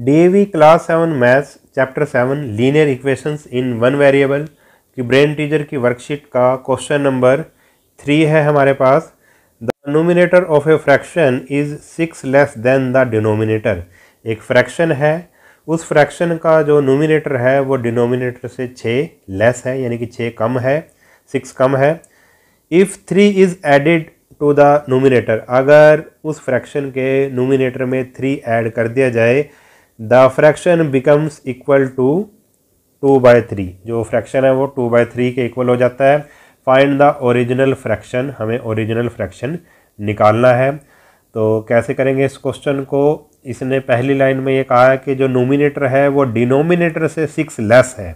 DAV class seven maths chapter seven linear equations in one variable की brain teacher की worksheet का question number three है हमारे पास the numerator of a fraction is six less than the denominator एक fraction है उस fraction का जो नोमिनेटर है वो डिनोमिनेटर से छः लेस है यानी कि छः कम है सिक्स कम है if three is added to the numerator अगर उस फ्रैक्शन के नोमिनेटर में थ्री ऐड कर दिया जाए the fraction becomes equal to two by three जो फ्रैक्शन है वो टू बाय थ्री के इक्वल हो जाता है फाइंड द ओरिजिनल फ्रैक्शन हमें ओरिजिनल फ्रैक्शन निकालना है तो कैसे करेंगे इस क्वेश्चन को इसने पहली लाइन में ये कहा है कि जो नोमिनेटर है वो डिनोमिनेटर से सिक्स लेस है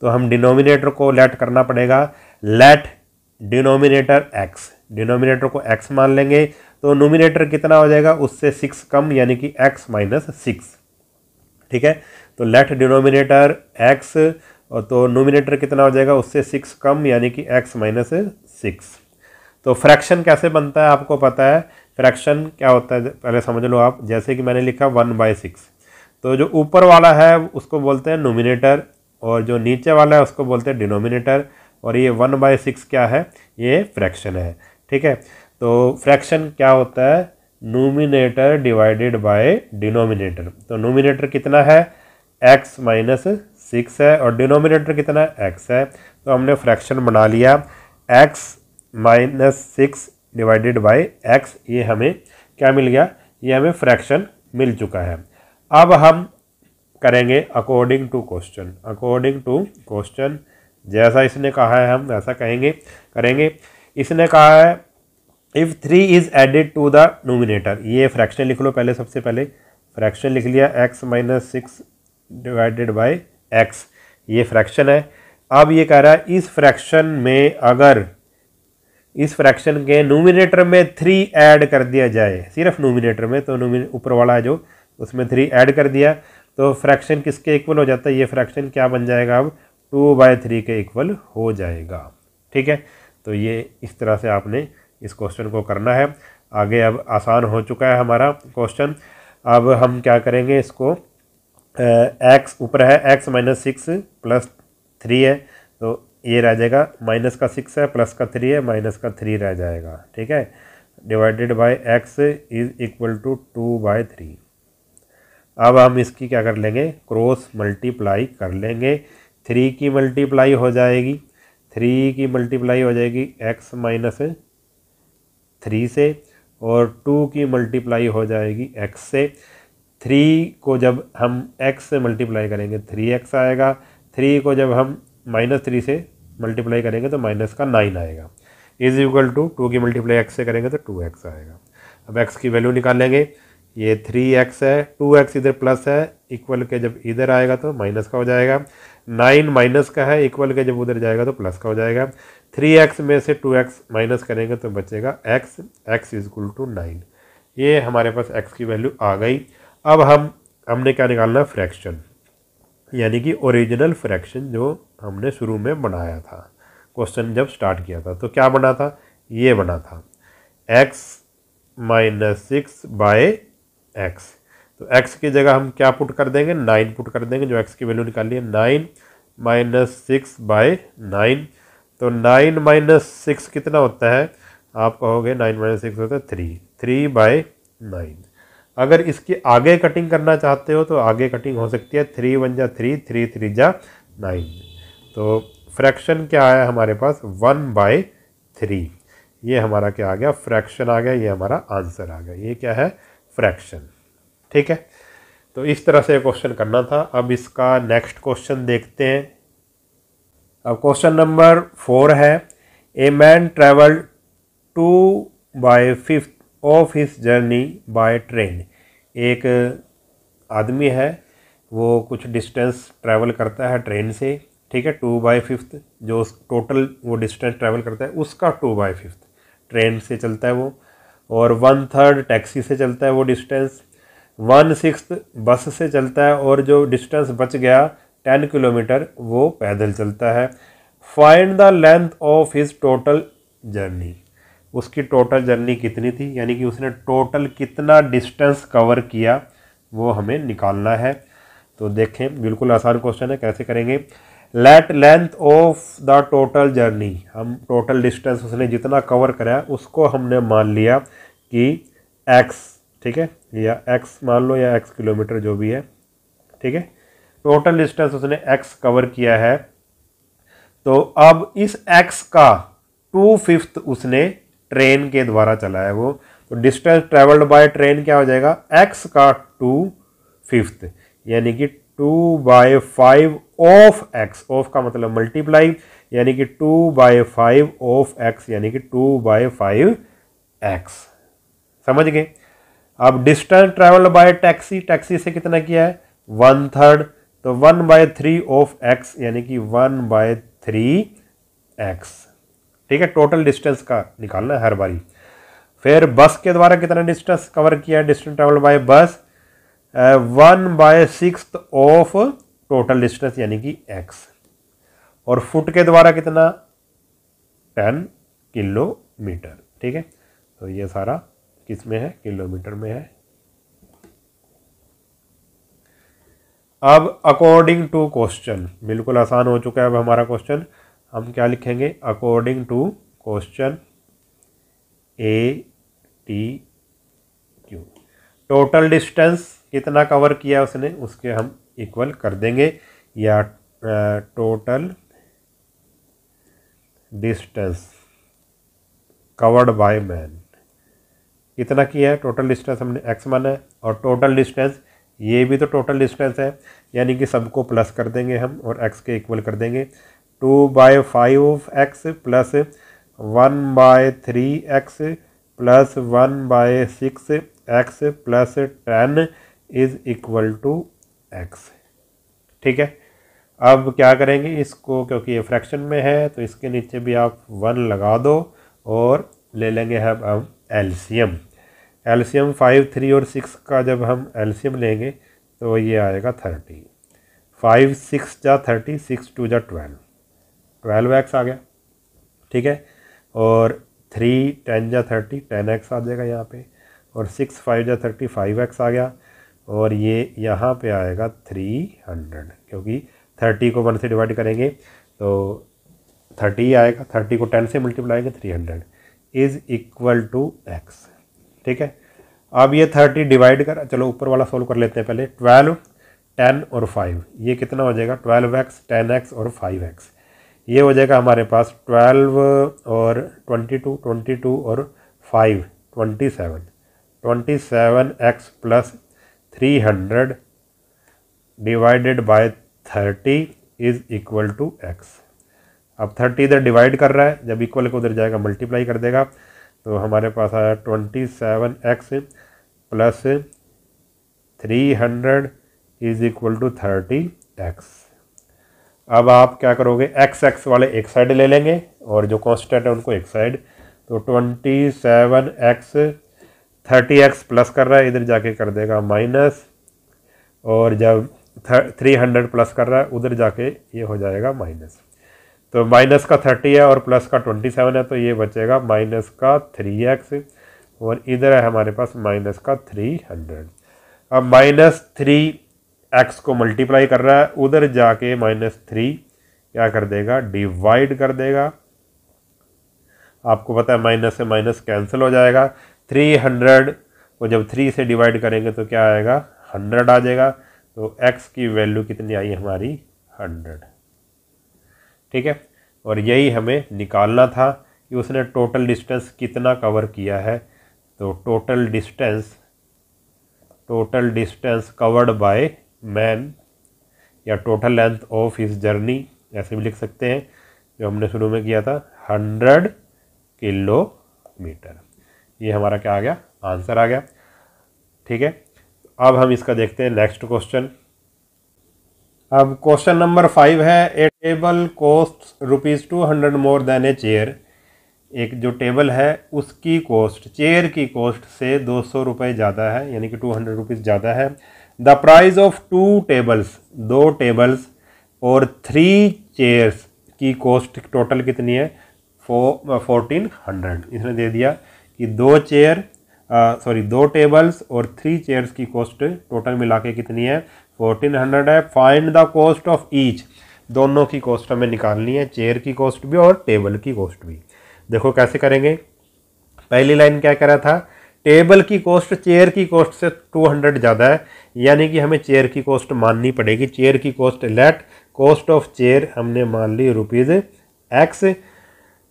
तो हम डिनोमिनेटर को लेट करना पड़ेगा लेट डिनोमिनेटर एक्स डिनोमिनेटर को एक्स मान लेंगे तो नोमिनेटर कितना हो जाएगा उससे सिक्स कम यानी कि एक्स माइनस सिक्स ठीक है तो लेट डिनोमिनेटर एक्स और तो नोमिनेटर कितना हो जाएगा उससे सिक्स कम यानी कि एक्स माइनस सिक्स तो फ्रैक्शन कैसे बनता है आपको पता है फ्रैक्शन क्या होता है पहले समझ लो आप जैसे कि मैंने लिखा वन बाई सिक्स तो जो ऊपर वाला है उसको बोलते हैं नोमिनेटर और जो नीचे वाला है उसको बोलते हैं डिनोमिनेटर और ये वन बाई सिक्स क्या है ये फ्रैक्शन है ठीक है तो फ्रैक्शन क्या होता है नोमिनेटर डिवाइडेड बाय डिनोमिनेटर तो नोमिनेटर कितना है एक्स माइनस सिक्स है और डिनोमिनेटर कितना एक्स है तो हमने फ्रैक्शन बना लिया x minus six divided by x ये हमें क्या मिल गया ये हमें फ्रैक्शन मिल चुका है अब हम करेंगे according to question according to question जैसा इसने कहा है हम वैसा कहेंगे करेंगे इसने कहा है if three is added to the numerator ये फ्रैक्शन लिख लो पहले सबसे पहले फ्रैक्शन लिख लिया x minus six divided by x ये फ्रैक्शन है अब ये कह रहा है इस फ्रैक्शन में अगर इस फ्रैक्शन के नोमिनेटर में थ्री ऐड कर दिया जाए सिर्फ नोमिनेटर में तो नोमिने ऊपर वाला है जो उसमें थ्री ऐड कर दिया तो फ्रैक्शन किसके इक्वल हो जाता है ये फ्रैक्शन क्या बन जाएगा अब टू बाय थ्री के इक्वल हो जाएगा ठीक है तो ये इस तरह से आपने इस क्वेश्चन को करना है आगे अब आसान हो चुका है हमारा क्वेश्चन अब हम क्या करेंगे इसको एक्स ऊपर है x minus six plus three है तो ये रह जाएगा माइनस का सिक्स है प्लस का थ्री है माइनस का थ्री रह जाएगा ठीक है divided by x is equal to two by three अब हम इसकी क्या कर लेंगे क्रॉस मल्टीप्लाई कर लेंगे थ्री की मल्टीप्लाई हो जाएगी थ्री की मल्टीप्लाई हो जाएगी एक्स माइनस थ्री से और टू की मल्टीप्लाई हो जाएगी एक्स से थ्री को जब हम एक्स से मल्टीप्लाई करेंगे थ्री एक्स आएगा थ्री को जब हम माइनस थ्री से मल्टीप्लाई करेंगे तो माइनस का नाइन आएगा इज इक्वल टू टू की मल्टीप्लाई एक्स से करेंगे तो टू एक्स आएगा अब एक्स की वैल्यू निकालेंगे ये थ्री एक्स है टू एक्स इधर प्लस है इक्वल के जब इधर आएगा तो माइनस का हो जाएगा नाइन माइनस का है इक्वल का जब उधर जाएगा तो प्लस का हो जाएगा थ्री एक्स में से टू एक्स माइनस करेंगे तो बचेगा x x equal to nine ये हमारे पास एक्स की वैल्यू आ गई अब हम हमने क्या निकालना है फ्रैक्शन यानी कि ओरिजिनल फ्रैक्शन जो हमने शुरू में बनाया था क्वेश्चन जब स्टार्ट किया था तो क्या बना था ये बना था x minus six by x तो एक्स की जगह हम क्या पुट कर देंगे नाइन पुट कर देंगे जो एक्स की वैल्यू निकाली है nine minus six by nine तो नाइन माइनस सिक्स कितना होता है आप कहोगे नाइन माइनस सिक्स होता है थ्री थ्री बाय नाइन अगर इसकी आगे कटिंग करना चाहते हो तो आगे कटिंग हो सकती है थ्री वन जा थ्री थ्री थ्री जा नाइन तो फ्रैक्शन क्या आया हमारे पास वन बाय थ्री ये हमारा क्या आ गया फ्रैक्शन आ गया ये हमारा आंसर आ गया ये क्या है फ्रैक्शन ठीक है तो इस तरह से क्वेश्चन करना था अब इसका नेक्स्ट क्वेश्चन देखते हैं अब क्वेश्चन नंबर फोर है a man travelled two by fifth of his journey by train एक आदमी है वो कुछ डिस्टेंस ट्रैवल करता है ट्रेन से ठीक है टू बाई फिफ्थ जो टोटल वो डिस्टेंस ट्रैवल करता है उसका टू बाई फिफ्थ ट्रेन से चलता है वो और वन थर्ड टैक्सी से चलता है वो डिस्टेंस वन सिक्स बस से चलता है और जो डिस्टेंस बच गया टेन किलोमीटर वो पैदल चलता है find the length of his total journey उसकी टोटल जर्नी कितनी थी यानी कि उसने टोटल कितना डिस्टेंस कवर किया वो हमें निकालना है तो देखें बिल्कुल आसान क्वेश्चन है कैसे करेंगे let length of the total journey हम टोटल डिस्टेंस उसने जितना कवर कराया उसको हमने मान लिया कि एक्स ठीक है या एक्स मान लो या एक्स किलोमीटर जो भी है ठीक है टोटल डिस्टेंस उसने एक्स कवर किया है तो अब इस एक्स का टू फिफ्थ उसने ट्रेन के द्वारा चला है वो तो डिस्टेंस ट्रेवल्ड बाय ट्रेन क्या हो जाएगा एक्स का टू फिफ्थ यानी कि two by five of x of का मतलब मल्टीप्लाई यानी कि two by five of x यानी कि टू बाय फाइव एक्स समझ गए अब distance travel by taxi taxi से कितना किया है वन थर्ड तो one by three of x यानी कि वन बाय थ्री एक्स ठीक है टोटल डिस्टेंस का निकालना है हर बारी फिर बस के द्वारा कितना डिस्टेंस कवर किया है distance travel by bus one by six of total distance यानी कि एक्स और फुट के द्वारा कितना टेन किलोमीटर ठीक है तो ये सारा किस में है किलोमीटर में है अब अकॉर्डिंग टू क्वेश्चन बिल्कुल आसान हो चुका है अब हमारा क्वेश्चन हम क्या लिखेंगे according to question A T Q total distance कितना कवर किया उसने उसके हम इक्वल कर देंगे या total distance covered by man कितना किया है टोटल डिस्टेंस हमने एक्स माना है और टोटल डिस्टेंस ये भी तो टोटल डिस्टेंस है यानी कि सबको प्लस कर देंगे हम और एक्स के इक्वल कर देंगे two by five x plus one by three x plus one by six x plus ten is equal to x ठीक है अब क्या करेंगे इसको क्योंकि ये फ्रैक्शन में है तो इसके नीचे भी आप वन लगा दो और ले लेंगे हम अब एल्शियम एल्शियम फाइव थ्री और सिक्स का जब हम एल्शियम लेंगे तो ये आएगा थर्टी फाइव सिक्स जा थर्टी सिक्स टू जा ट्वेल्व ट्वेल्व एक्स आ गया ठीक है और थ्री टेन जा थर्टी टेन एक्स आ जाएगा यहाँ पे और सिक्स फाइव जा थर्टी फाइव एक्स आ गया और ये यहाँ पे आएगा थ्री हंड्रेड क्योंकि थर्टी को वन से डिवाइड करेंगे तो थर्टी आएगा थर्टी को टेन से मल्टीप्लाएंगे three hundred is equal to x ठीक है अब ये थर्टी डिवाइड कर चलो ऊपर वाला सोल्व कर लेते हैं पहले ट्वेल्व टेन और फाइव ये कितना हो जाएगा ट्वेल्व एक्स टेन एक्स और फाइव एक्स ये हो जाएगा हमारे पास ट्वेल्व और ट्वेंटी टू ट्वेंटी टू और five twenty seven twenty seven x plus three hundred divided by thirty is equal to x अब थर्टी इधर डिवाइड कर रहा है जब इक्वल को तो उधर जाएगा मल्टीप्लाई कर देगा तो हमारे पास आया twenty seven x plus three hundred is equal to thirty x अब आप क्या करोगे एक्स एक्स वाले एक साइड ले लेंगे और जो कॉन्स्टेंट है उनको एक साइड तो twenty seven x thirty x plus कर रहा है इधर जाके कर देगा माइनस और जब थ्री हंड्रेड प्लस कर रहा है उधर जाके ये हो जाएगा माइनस तो माइनस का थर्टी है और प्लस का ट्वेंटी सेवन है तो ये बचेगा माइनस का थ्री एक्स और इधर है हमारे पास माइनस का थ्री हंड्रेड अब माइनस थ्री एक्स को मल्टीप्लाई कर रहा है उधर जाके माइनस थ्री क्या कर देगा डिवाइड कर देगा आपको पता है माइनस से माइनस कैंसिल हो जाएगा थ्री हंड्रेड को जब थ्री से डिवाइड करेंगे तो क्या आएगा हंड्रेड आ जाएगा तो एक्स की वैल्यू कितनी आई हमारी हंड्रेड ठीक है और यही हमें निकालना था कि उसने टोटल डिस्टेंस कितना कवर किया है तो total distance total distance covered by man या total length of his journey ऐसे भी लिख सकते हैं जो हमने शुरू में किया था हंड्रेड किलोमीटर ये हमारा क्या आ गया आंसर आ गया ठीक है अब हम इसका देखते हैं नेक्स्ट क्वेश्चन अब क्वेश्चन नंबर फाइव है a table cost rupees two hundred more than a chair एक जो टेबल है उसकी कॉस्ट चेयर की कॉस्ट से दो सौ रुपये ज़्यादा है यानी कि टू हंड्रेड रुपीज़ ज़्यादा है the price of two tables दो टेबल्स और थ्री चेयर्स की कॉस्ट टोटल कितनी है फो फोर्टीन हंड्रेड इसने दे दिया कि दो चेयर सॉरी दो टेबल्स और थ्री चेयर्स की कॉस्ट टोटल मिला के कितनी है फोर्टीन हंड्रेड है find the cost of each दोनों की कॉस्ट हमें निकालनी है चेयर की कॉस्ट भी और टेबल की कॉस्ट भी देखो कैसे करेंगे पहली लाइन क्या करा था टेबल की कॉस्ट चेयर की कॉस्ट से 200 ज़्यादा है यानी कि हमें चेयर की कॉस्ट माननी पड़ेगी चेयर की cost let cost of chair हमने मान ली रुपीज़ एक्स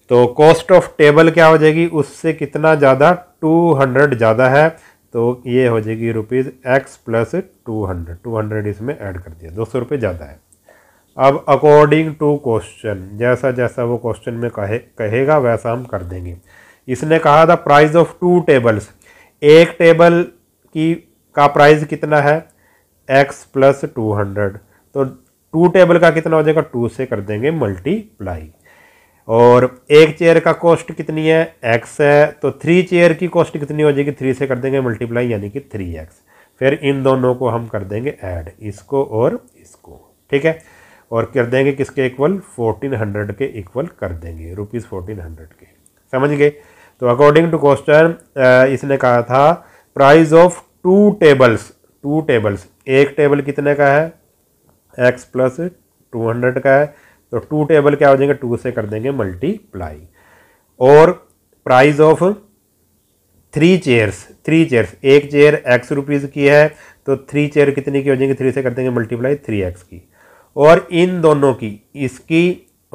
तो कॉस्ट ऑफ टेबल क्या हो जाएगी उससे कितना ज़्यादा 200 ज़्यादा है तो ये हो जाएगी rupees x plus two hundred two hundred इसमें ऐड कर दिया दो सौ रुपये ज़्यादा है अब अकॉर्डिंग टू क्वेश्चन जैसा जैसा वो क्वेश्चन में कहे कहेगा वैसा हम कर देंगे इसने कहा था प्राइस ऑफ टू टेबल्स एक टेबल की का प्राइस कितना है एक्स प्लस टू हंड्रेड तो टू टेबल का कितना हो जाएगा टू से कर देंगे मल्टीप्लाई और एक चेयर का कॉस्ट कितनी है एक्स है तो थ्री चेयर की कॉस्ट कितनी हो जाएगी थ्री से कर देंगे मल्टीप्लाई यानी कि थ्री एक्स फिर इन दोनों को हम कर देंगे ऐड इसको और इसको ठीक है और कर देंगे किसके इक्वल फोर्टीन हंड्रेड के इक्वल कर देंगे रुपीज़ फोर्टीन हंड्रेड के समझ गए तो अकॉर्डिंग टू क्वेश्चन इसने कहा था price of two tables two tables एक टेबल कितने का है एक्स प्लस टू हंड्रेड का है तो टू टेबल क्या हो जाएंगे टू से कर देंगे मल्टीप्लाई और price of three chairs three chairs एक चेयर एक्स रुपीज़ की है तो थ्री चेयर कितनी की हो जाएंगी थ्री से कर देंगे मल्टीप्लाई थ्री एक्स की और इन दोनों की इसकी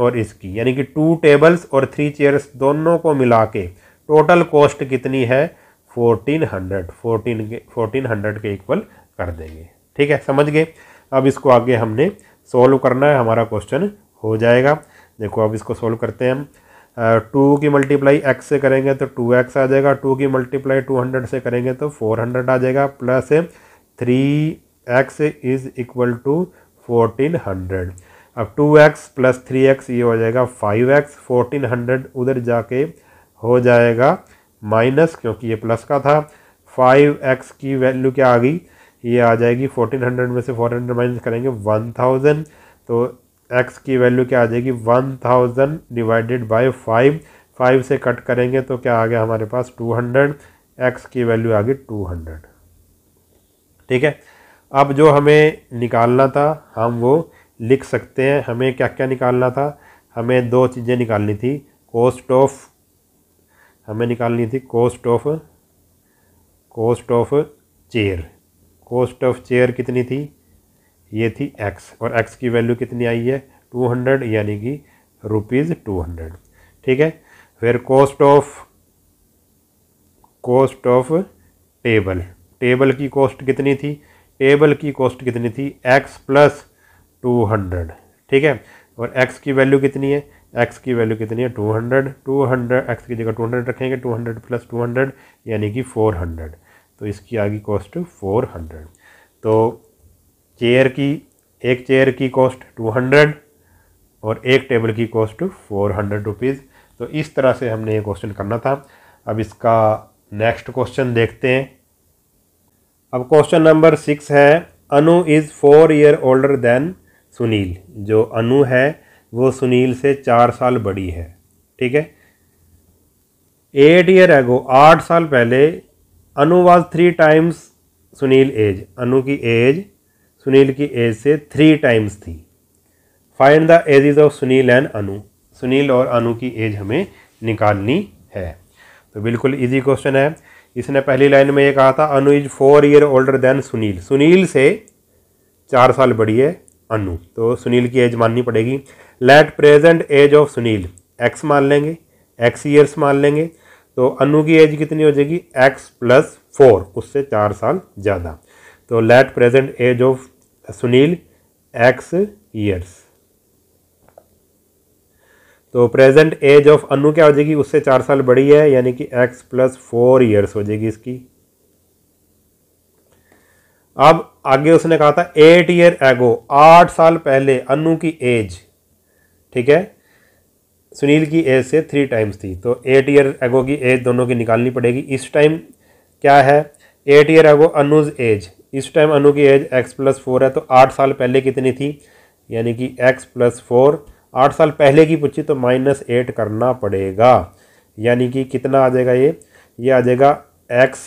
और इसकी यानी कि टू टेबल्स और थ्री चेयर्स दोनों को मिला के टोटल कॉस्ट कितनी है फोर्टीन हंड्रेड फोर्टीन के फोर्टीन हंड्रेड के इक्वल कर देंगे ठीक है समझ गए अब इसको आगे हमने सॉल्व करना है हमारा क्वेश्चन हो जाएगा देखो अब इसको सोल्व करते हैं टू की मल्टीप्लाई एक्स से करेंगे तो टू एक्स आ जाएगा टू की मल्टीप्लाई टू हंड्रेड से करेंगे तो फोर हंड्रेड आ जाएगा plus three x is equal to fourteen hundred अब two x plus three x ये हो जाएगा फाइव एक्स फोर्टीन हंड्रेड उधर जाके हो जाएगा माइनस क्योंकि ये प्लस का था फाइव एक्स की वैल्यू क्या आ गई ये आ जाएगी फोर्टीन हंड्रेड में से फोर हंड्रेड माइनस करेंगे वन थाउजेंड तो एक्स की वैल्यू क्या आ जाएगी one thousand divided by five five से कट करेंगे तो क्या आ गया हमारे पास टू हंड्रेड एक्स की वैल्यू आ गई टू हंड्रेड ठीक है अब जो हमें निकालना था हम वो लिख सकते हैं हमें क्या क्या निकालना था हमें दो चीज़ें निकालनी थी कोस्ट ऑफ हमें निकालनी थी cost of cost of chair cost of chair कितनी थी ये थी एक्स और एक्स की वैल्यू कितनी आई है टू हंड्रेड यानी कि रुपीज़ टू हंड्रेड ठीक है फिर cost of cost of table table की कॉस्ट कितनी थी टेबल की कॉस्ट कितनी थी एक्स प्लस टू हंड्रेड ठीक है और एक्स की वैल्यू कितनी है एक्स की वैल्यू कितनी है two hundred two hundred x की जगह टू हंड्रेड रखेंगे two hundred plus two hundred यानी कि फ़ोर हंड्रेड तो इसकी आगे कॉस्ट फ़ोर हंड्रेड तो चेयर की एक चेयर की कॉस्ट टू हंड्रेड और एक टेबल की कॉस्ट फोर हंड्रेड रुपीज़ तो इस तरह से हमने ये क्वेश्चन करना था अब इसका नेक्स्ट क्वेश्चन देखते हैं अब क्वेश्चन नंबर सिक्स है Anu is four year older than Sunil जो अनु है वो सुनील से चार साल बड़ी है ठीक है एट ईयर एगो आठ साल पहले Anu was three times Sunil age Anu की एज सुनील की एज से थ्री टाइम्स थी find the ages of Sunil and Anu Sunil और अनु की एज हमें निकालनी है तो बिल्कुल इजी क्वेश्चन है इसने पहली लाइन में ये कहा था Anu is four year older than Sunil Sunil से चार साल बड़ी है अनु तो सुनील की एज माननी पड़ेगी let present age of Sunil x मान लेंगे एक्स ईयर्स मान लेंगे तो अनु की एज कितनी हो जाएगी एक्स प्लस फोर उससे चार साल ज़्यादा तो let present age of Sunil x years तो प्रेजेंट एज ऑफ अनु क्या हो जाएगी उससे चार साल बड़ी है यानी कि एक्स प्लस फोर ईयर्स हो जाएगी इसकी अब आगे उसने कहा था एट ईयर एगो आठ साल पहले अनु की एज ठीक है सुनील की एज से थ्री टाइम्स थी तो एट ईयर एगो की एज दोनों की निकालनी पड़ेगी इस टाइम क्या है एट ईयर एगो अनुज एज इस टाइम अनु की एज एक्स प्लस फोर है तो आठ साल पहले कितनी थी यानी कि एक्स प्लस फोर आठ साल पहले की पूछी तो माइनस एट करना पड़ेगा यानी कि कितना आ जाएगा ये ये आ जाएगा एक्स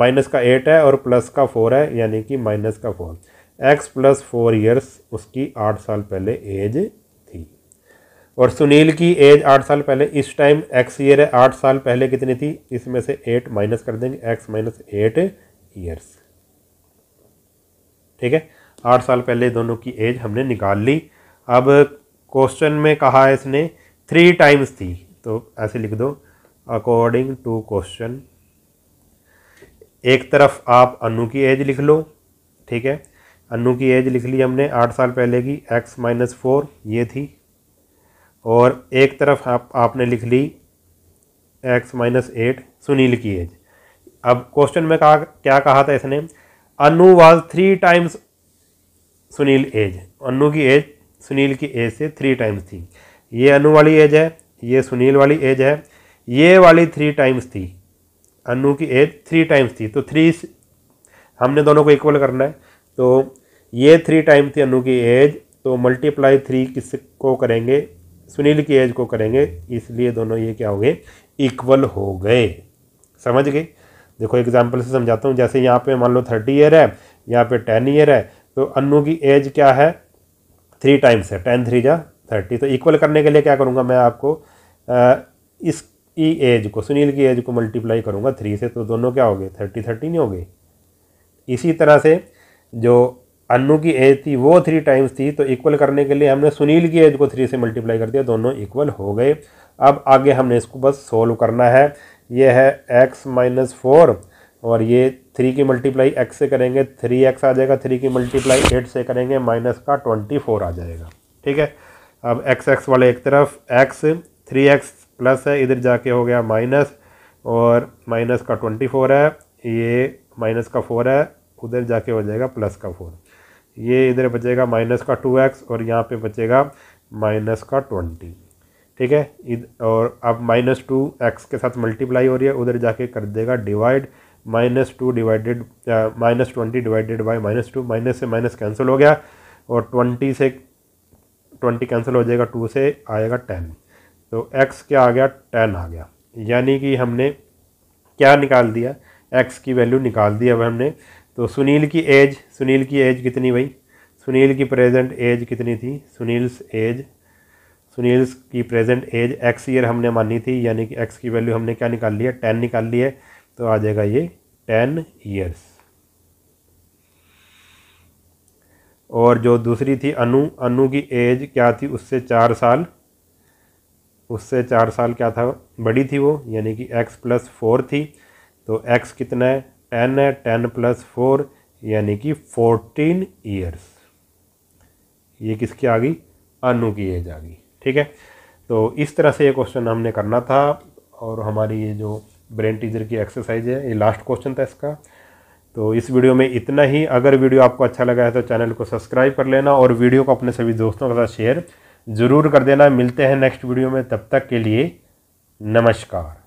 माइनस का एट है और प्लस का फोर है यानी कि माइनस का four x plus four years उसकी आठ साल पहले एज थी और सुनील की एज आठ साल पहले इस टाइम एक्स ईयर है आठ साल पहले कितनी थी इसमें से एट माइनस कर देंगे एक्स माइनस एट ईयर्स ठीक है आठ साल पहले दोनों की एज हमने निकाल ली अब क्वेश्चन में कहा है इसने थ्री टाइम्स थी तो ऐसे लिख दो अकॉर्डिंग टू क्वेश्चन एक तरफ आप अनु की एज लिख लो ठीक है अनु की एज लिख ली हमने आठ साल पहले की एक्स माइनस फोर ये थी और एक तरफ आप आपने लिख ली एक्स माइनस एट सुनील की एज अब क्वेश्चन में कहा क्या कहा था इसने Anu was three times Sunil age Anu की एज सुनील की एज से थ्री टाइम्स थी ये अनु वाली एज है ये सुनील वाली एज है ये वाली थ्री टाइम्स थी अनु की एज थ्री टाइम्स थी तो थ्री हमने दोनों को इक्वल करना है तो ये थ्री टाइम थी अनु की एज तो मल्टीप्लाई थ्री किस को करेंगे सुनील की एज को करेंगे इसलिए दोनों ये क्या हो गए इक्वल हो गए समझ गए देखो एग्जाम्पल से समझाता हूँ जैसे यहाँ पे मान लो थर्टी ईयर है यहाँ पे टेन ईयर है तो अनु की एज क्या है थ्री टाइम्स है टेन थ्री जा थर्टी तो इक्वल करने के लिए क्या करूँगा मैं आपको आ, इस ई एज को सुनील की एज को मल्टीप्लाई करूँगा थ्री से तो दोनों क्या हो गए थर्टी थर्टी नहीं हो गए इसी तरह से जो अनु की एज थी वो थ्री टाइम्स थी तो इक्वल करने के लिए हमने सुनील की एज को थ्री से मल्टीप्लाई कर दिया दोनों इक्वल हो गए अब आगे हमने इसको बस सोल्व करना है ये है एक्स माइनस फोर और ये थ्री की मल्टीप्लाई एक्स से करेंगे थ्री एक्स आ जाएगा थ्री की मल्टीप्लाई एट से करेंगे माइनस का ट्वेंटी फोर आ जाएगा ठीक है अब एक्स एक्स वाले एक तरफ एक्स थ्री एक्स प्लस है इधर जाके हो गया माइनस और माइनस का ट्वेंटी फोर है ये माइनस का फोर है उधर जाके हो जाएगा प्लस का फोर ये इधर बचेगा माइनस का टू एक्स और यहाँ पे बचेगा माइनस का ट्वेंटी ठीक है और अब माइनस टू एक्स के साथ मल्टीप्लाई हो रही है उधर जाके कर देगा divide minus two divided minus twenty divided by minus two minus से माइनस कैंसिल हो गया और ट्वेंटी से ट्वेंटी कैंसिल हो जाएगा टू से आएगा टेन तो एक्स क्या आ गया टेन आ गया यानी कि हमने क्या निकाल दिया एक्स की वैल्यू निकाल दी अब हमने तो सुनील की एज सुनील की एज कितनी भाई सुनील की प्रेजेंट एज कितनी थी सुनील्स एज सुनील की प्रेजेंट एज एक्स ईयर हमने मानी थी यानी कि एक्स की वैल्यू हमने क्या निकाल लिया टेन निकाल ली है तो आ जाएगा ये टेन ईयर्स और जो दूसरी थी अनु अनु की एज क्या थी उससे चार साल उससे चार साल क्या था बड़ी थी वो यानी कि एक्स प्लस फोर थी तो एक्स कितना है टेन है टेन प्लस फोर यानी कि फोर्टीन ईयर्स ये किसकी आ गई अनु की एज आ गई ठीक है तो इस तरह से ये क्वेश्चन हमने करना था और हमारी ये जो ब्रेन टीजर की एक्सरसाइज है ये लास्ट क्वेश्चन था इसका तो इस वीडियो में इतना ही अगर वीडियो आपको अच्छा लगा है तो चैनल को सब्सक्राइब कर लेना और वीडियो को अपने सभी दोस्तों के साथ शेयर ज़रूर कर देना मिलते हैं नेक्स्ट वीडियो में तब तक के लिए नमस्कार